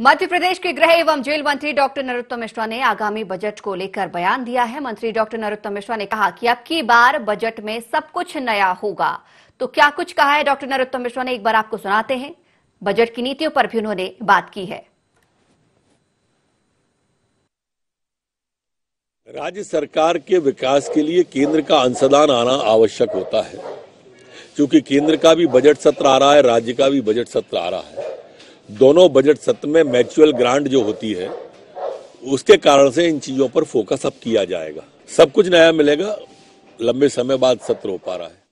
मध्य प्रदेश के गृह एवं जेल मंत्री डॉक्टर नरोत्तम मिश्रा ने आगामी बजट को लेकर बयान दिया है मंत्री डॉक्टर नरोत्तम मिश्रा ने कहा कि अब की बार बजट में सब कुछ नया होगा तो क्या कुछ कहा है डॉक्टर नरोत्तम मिश्रा ने एक बार आपको सुनाते हैं बजट की नीतियों पर भी उन्होंने बात की है राज्य सरकार के विकास के लिए केंद्र का अंशदान आना आवश्यक होता है क्योंकि केंद्र का भी बजट सत्र आ रहा है राज्य का भी बजट सत्र आ रहा है दोनों बजट सत्र में मैचुअल ग्रांट जो होती है उसके कारण से इन चीज़ों पर फोकस अब किया जाएगा सब कुछ नया मिलेगा लंबे समय बाद सत्र हो पा रहा है